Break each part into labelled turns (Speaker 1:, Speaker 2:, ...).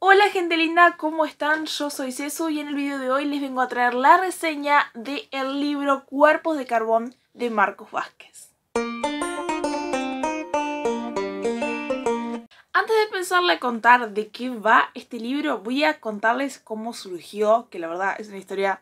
Speaker 1: Hola gente linda, ¿cómo están? Yo soy Ceso y en el video de hoy les vengo a traer la reseña del el libro Cuerpos de Carbón de Marcos Vázquez. Antes de pensarle a contar de qué va este libro, voy a contarles cómo surgió, que la verdad es una historia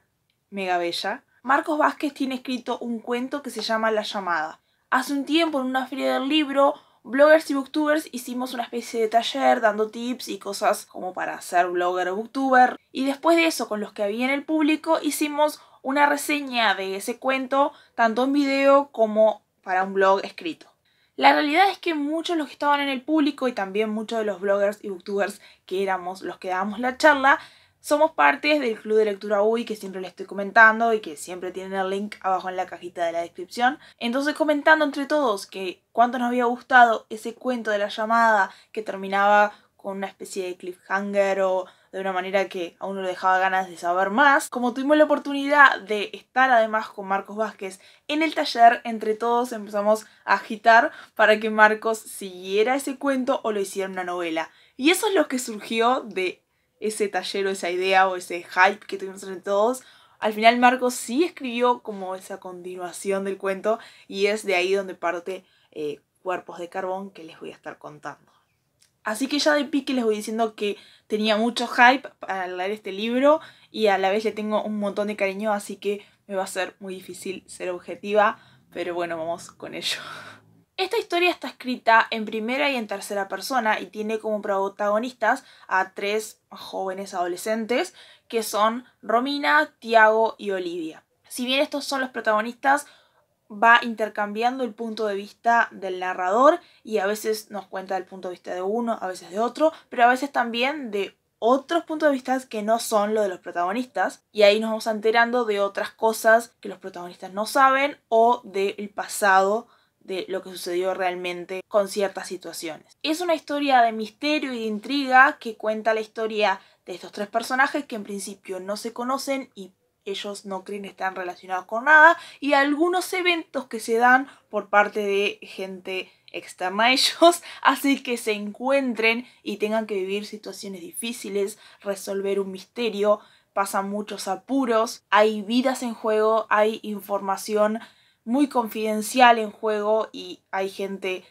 Speaker 1: mega bella. Marcos Vázquez tiene escrito un cuento que se llama La llamada. Hace un tiempo en una feria del libro bloggers y booktubers hicimos una especie de taller dando tips y cosas como para ser blogger o booktuber. Y después de eso, con los que había en el público, hicimos una reseña de ese cuento, tanto en video como para un blog escrito. La realidad es que muchos de los que estaban en el público y también muchos de los bloggers y booktubers que éramos los que dábamos la charla, somos parte del Club de Lectura UI que siempre les estoy comentando y que siempre tienen el link abajo en la cajita de la descripción. Entonces comentando entre todos que cuánto nos había gustado ese cuento de la llamada que terminaba con una especie de cliffhanger o de una manera que a uno le dejaba ganas de saber más. Como tuvimos la oportunidad de estar además con Marcos Vázquez en el taller, entre todos empezamos a agitar para que Marcos siguiera ese cuento o lo hiciera una novela. Y eso es lo que surgió de ese taller o esa idea o ese hype que tuvimos entre todos, al final Marco sí escribió como esa continuación del cuento y es de ahí donde parte eh, Cuerpos de Carbón que les voy a estar contando. Así que ya de pique les voy diciendo que tenía mucho hype para leer este libro y a la vez le tengo un montón de cariño, así que me va a ser muy difícil ser objetiva, pero bueno, vamos con ello. Esta historia está escrita en primera y en tercera persona y tiene como protagonistas a tres jóvenes adolescentes que son Romina, Tiago y Olivia. Si bien estos son los protagonistas, va intercambiando el punto de vista del narrador y a veces nos cuenta el punto de vista de uno, a veces de otro, pero a veces también de otros puntos de vista que no son los de los protagonistas y ahí nos vamos enterando de otras cosas que los protagonistas no saben o del pasado de lo que sucedió realmente con ciertas situaciones. Es una historia de misterio y de intriga que cuenta la historia de estos tres personajes que en principio no se conocen y ellos no creen estar relacionados con nada y algunos eventos que se dan por parte de gente externa a ellos así que se encuentren y tengan que vivir situaciones difíciles, resolver un misterio, pasan muchos apuros, hay vidas en juego, hay información muy confidencial en juego y hay gente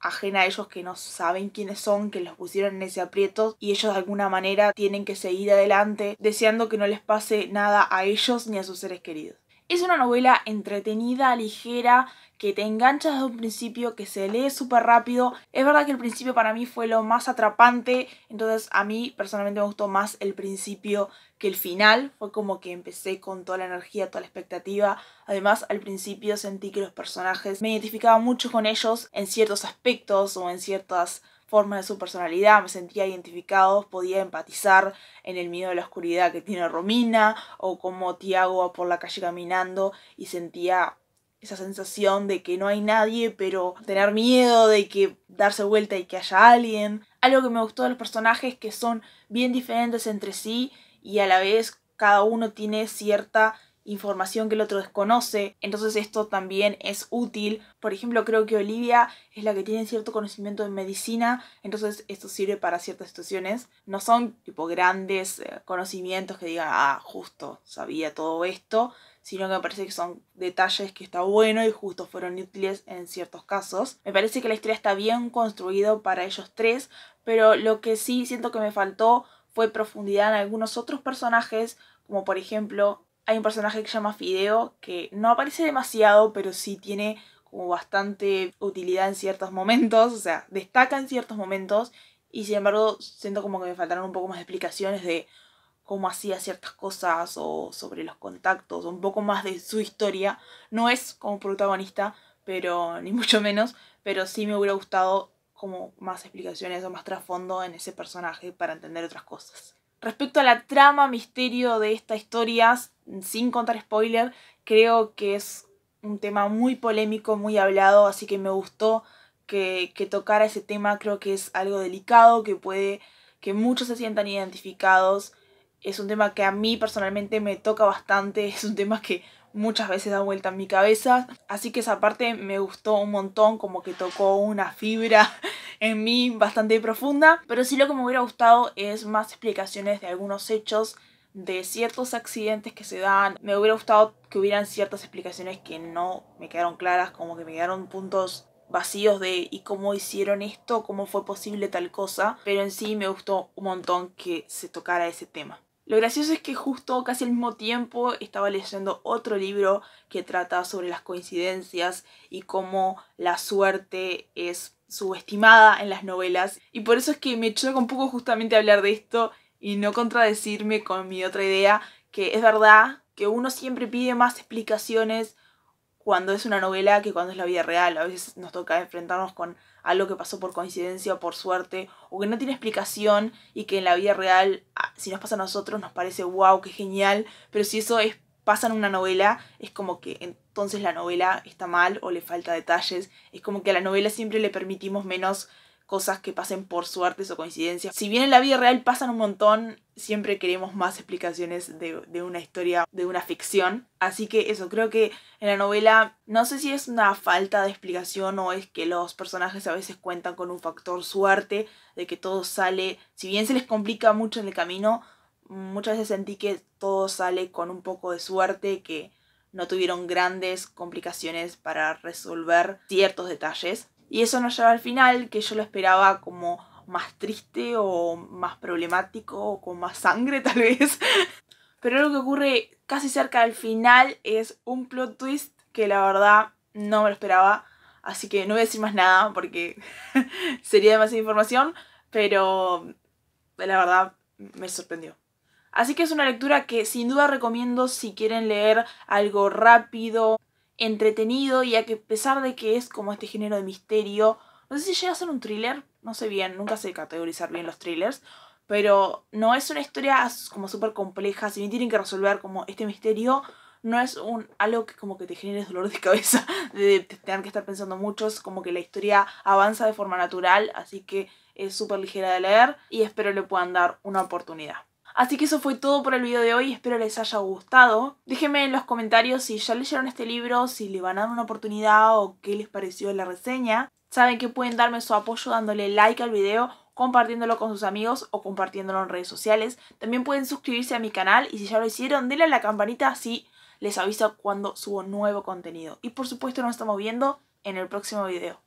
Speaker 1: ajena a ellos que no saben quiénes son, que los pusieron en ese aprieto y ellos de alguna manera tienen que seguir adelante deseando que no les pase nada a ellos ni a sus seres queridos. Es una novela entretenida, ligera, que te engancha desde un principio, que se lee súper rápido. Es verdad que el principio para mí fue lo más atrapante, entonces a mí personalmente me gustó más el principio que el final. Fue como que empecé con toda la energía, toda la expectativa. Además, al principio sentí que los personajes me identificaba mucho con ellos en ciertos aspectos o en ciertas formas de su personalidad, me sentía identificado, podía empatizar en el miedo a la oscuridad que tiene Romina o como Tiago por la calle caminando y sentía esa sensación de que no hay nadie, pero tener miedo de que darse vuelta y que haya alguien. Algo que me gustó de los personajes que son bien diferentes entre sí y a la vez cada uno tiene cierta información que el otro desconoce. Entonces esto también es útil. Por ejemplo, creo que Olivia es la que tiene cierto conocimiento en medicina, entonces esto sirve para ciertas situaciones. No son tipo grandes eh, conocimientos que digan, ah, justo, sabía todo esto, sino que me parece que son detalles que está bueno y justo fueron útiles en ciertos casos. Me parece que la historia está bien construida para ellos tres, pero lo que sí siento que me faltó fue profundidad en algunos otros personajes, como por ejemplo hay un personaje que se llama Fideo, que no aparece demasiado, pero sí tiene como bastante utilidad en ciertos momentos, o sea, destaca en ciertos momentos, y sin embargo siento como que me faltaron un poco más de explicaciones de cómo hacía ciertas cosas o sobre los contactos, o un poco más de su historia. No es como protagonista, pero ni mucho menos, pero sí me hubiera gustado como más explicaciones o más trasfondo en ese personaje para entender otras cosas. Respecto a la trama misterio de esta historia, sin contar spoiler, creo que es un tema muy polémico, muy hablado, así que me gustó que, que tocara ese tema, creo que es algo delicado, que puede que muchos se sientan identificados. Es un tema que a mí personalmente me toca bastante, es un tema que muchas veces da vuelta en mi cabeza. Así que esa parte me gustó un montón, como que tocó una fibra en mí bastante profunda. Pero sí lo que me hubiera gustado es más explicaciones de algunos hechos, de ciertos accidentes que se dan. Me hubiera gustado que hubieran ciertas explicaciones que no me quedaron claras, como que me quedaron puntos vacíos de y cómo hicieron esto, cómo fue posible tal cosa, pero en sí me gustó un montón que se tocara ese tema. Lo gracioso es que justo casi al mismo tiempo estaba leyendo otro libro que trata sobre las coincidencias y cómo la suerte es subestimada en las novelas. Y por eso es que me echó un poco justamente hablar de esto y no contradecirme con mi otra idea, que es verdad que uno siempre pide más explicaciones cuando es una novela que cuando es la vida real. A veces nos toca enfrentarnos con algo que pasó por coincidencia o por suerte o que no tiene explicación y que en la vida real ah, si nos pasa a nosotros nos parece wow, qué genial, pero si eso es, pasa en una novela, es como que entonces la novela está mal o le falta detalles, es como que a la novela siempre le permitimos menos cosas que pasen por suerte o coincidencia. Si bien en la vida real pasan un montón, siempre queremos más explicaciones de, de, una historia, de una ficción. Así que eso, creo que en la novela no sé si es una falta de explicación o es que los personajes a veces cuentan con un factor suerte, de que todo sale, si bien se les complica mucho en el camino, muchas veces sentí que todo sale con un poco de suerte, que no tuvieron grandes complicaciones para resolver ciertos detalles. Y eso nos lleva al final, que yo lo esperaba como más triste o más problemático o con más sangre tal vez. Pero lo que ocurre casi cerca del final es un plot twist que la verdad no me lo esperaba. Así que no voy a decir más nada porque sería demasiada información, pero la verdad me sorprendió. Así que es una lectura que sin duda recomiendo si quieren leer algo rápido, entretenido y a que a pesar de que es como este género de misterio, no sé si llega a ser un thriller, no sé bien, nunca sé categorizar bien los thrillers, pero no es una historia como súper compleja, si bien tienen que resolver como este misterio, no es un algo que como que te genere dolor de cabeza de, que estar pensando muchos como que la historia avanza de forma natural, así que es súper ligera de leer y espero le puedan dar una oportunidad. Así que eso fue todo por el video de hoy, espero les haya gustado. Déjenme en los comentarios si ya leyeron este libro, si le van a dar una oportunidad o qué les pareció la reseña. Saben que pueden darme su apoyo dándole like al video, compartiéndolo con sus amigos o compartiéndolo en redes sociales. También pueden suscribirse a mi canal y si ya lo hicieron, denle a la campanita así les aviso cuando subo nuevo contenido. Y por supuesto nos estamos viendo en el próximo video.